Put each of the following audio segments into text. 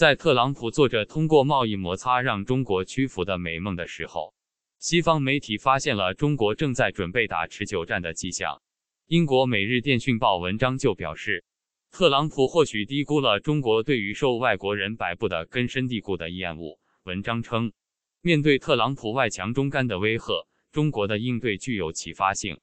在特朗普做着通过贸易摩擦让中国屈服的美梦的时候，西方媒体发现了中国正在准备打持久战的迹象。英国《每日电讯报》文章就表示，特朗普或许低估了中国对于受外国人摆布的根深蒂固的厌恶。文章称，面对特朗普外强中干的威吓，中国的应对具有启发性，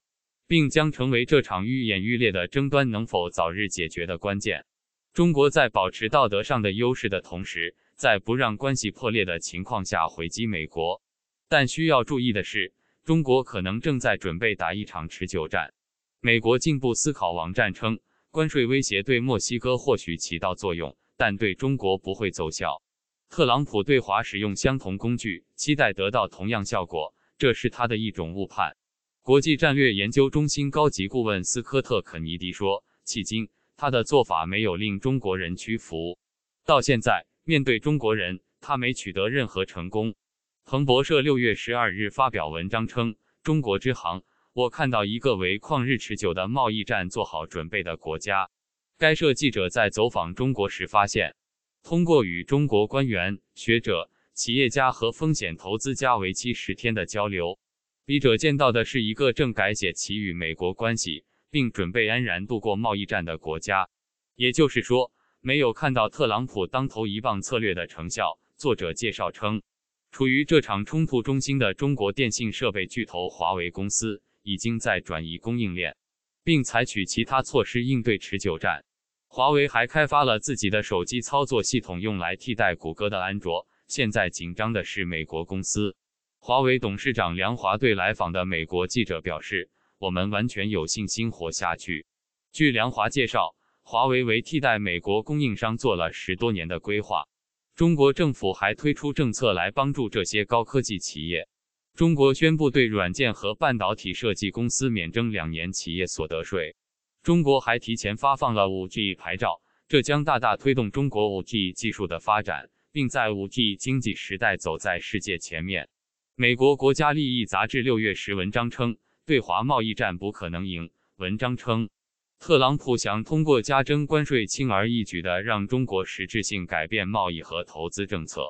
并将成为这场愈演愈烈的争端能否早日解决的关键。中国在保持道德上的优势的同时，在不让关系破裂的情况下回击美国。但需要注意的是，中国可能正在准备打一场持久战。美国进步思考网站称，关税威胁对墨西哥或许起到作用，但对中国不会奏效。特朗普对华使用相同工具，期待得到同样效果，这是他的一种误判。国际战略研究中心高级顾问斯科特·肯尼迪说：“迄今。”他的做法没有令中国人屈服，到现在面对中国人，他没取得任何成功。彭博社六月十二日发表文章称：“中国之行，我看到一个为旷日持久的贸易战做好准备的国家。”该社记者在走访中国时发现，通过与中国官员、学者、企业家和风险投资家为期十天的交流，笔者见到的是一个正改写其与美国关系。并准备安然度过贸易战的国家，也就是说，没有看到特朗普当头一棒策略的成效。作者介绍称，处于这场冲突中心的中国电信设备巨头华为公司，已经在转移供应链，并采取其他措施应对持久战。华为还开发了自己的手机操作系统，用来替代谷歌的安卓。现在紧张的是美国公司。华为董事长梁华对来访的美国记者表示。我们完全有信心活下去。据梁华介绍，华为为替代美国供应商做了十多年的规划。中国政府还推出政策来帮助这些高科技企业。中国宣布对软件和半导体设计公司免征两年企业所得税。中国还提前发放了 5G 牌照，这将大大推动中国 5G 技术的发展，并在 5G 经济时代走在世界前面。美国《国家利益》杂志六月十文章称。对华贸易战不可能赢。文章称，特朗普想通过加征关税，轻而易举地让中国实质性改变贸易和投资政策。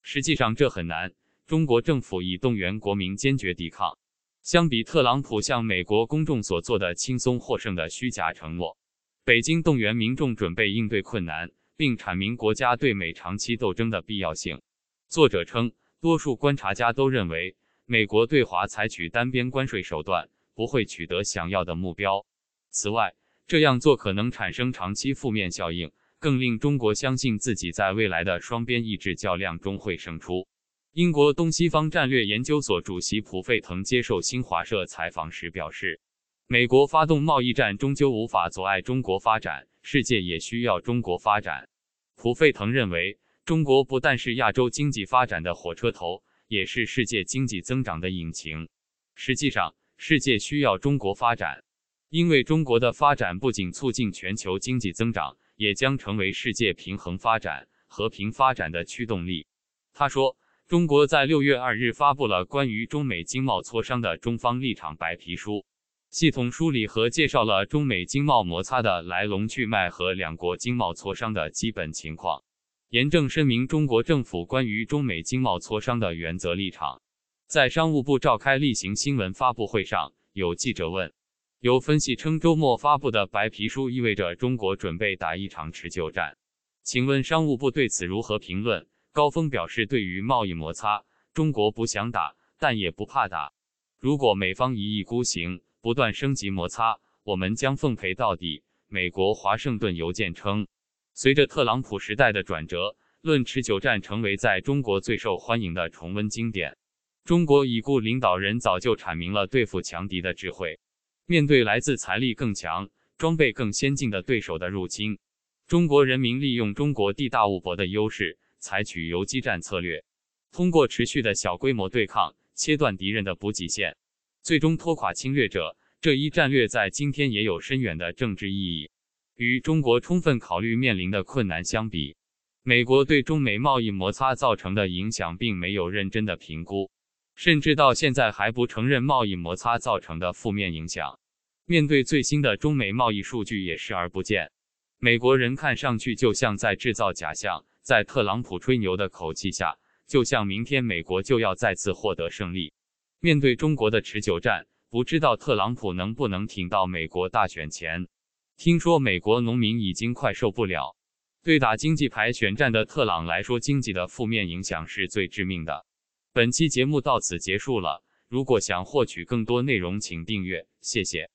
实际上，这很难。中国政府已动员国民坚决抵抗。相比特朗普向美国公众所做的轻松获胜的虚假承诺，北京动员民众准备应对困难，并阐明国家对美长期斗争的必要性。作者称，多数观察家都认为。美国对华采取单边关税手段不会取得想要的目标。此外，这样做可能产生长期负面效应，更令中国相信自己在未来的双边意志较量中会胜出。英国东西方战略研究所主席普费腾接受新华社采访时表示，美国发动贸易战终究无法阻碍中国发展，世界也需要中国发展。普费腾认为，中国不但是亚洲经济发展的火车头。也是世界经济增长的引擎。实际上，世界需要中国发展，因为中国的发展不仅促进全球经济增长，也将成为世界平衡发展、和平发展的驱动力。他说，中国在六月二日发布了关于中美经贸磋商的中方立场白皮书，系统梳理和介绍了中美经贸摩擦的来龙去脉和两国经贸磋商的基本情况。严正声明中国政府关于中美经贸磋商的原则立场。在商务部召开例行新闻发布会上，有记者问：“有分析称周末发布的白皮书意味着中国准备打一场持久战，请问商务部对此如何评论？”高峰表示：“对于贸易摩擦，中国不想打，但也不怕打。如果美方一意孤行，不断升级摩擦，我们将奉陪到底。”美国《华盛顿邮件称。随着特朗普时代的转折，论持久战成为在中国最受欢迎的重温经典。中国已故领导人早就阐明了对付强敌的智慧：面对来自财力更强、装备更先进的对手的入侵，中国人民利用中国地大物博的优势，采取游击战策略，通过持续的小规模对抗，切断敌人的补给线，最终拖垮侵略者。这一战略在今天也有深远的政治意义。与中国充分考虑面临的困难相比，美国对中美贸易摩擦造成的影响并没有认真的评估，甚至到现在还不承认贸易摩擦造成的负面影响，面对最新的中美贸易数据也视而不见。美国人看上去就像在制造假象，在特朗普吹牛的口气下，就像明天美国就要再次获得胜利。面对中国的持久战，不知道特朗普能不能挺到美国大选前。听说美国农民已经快受不了，对打经济牌选战的特朗来说，经济的负面影响是最致命的。本期节目到此结束了，如果想获取更多内容，请订阅，谢谢。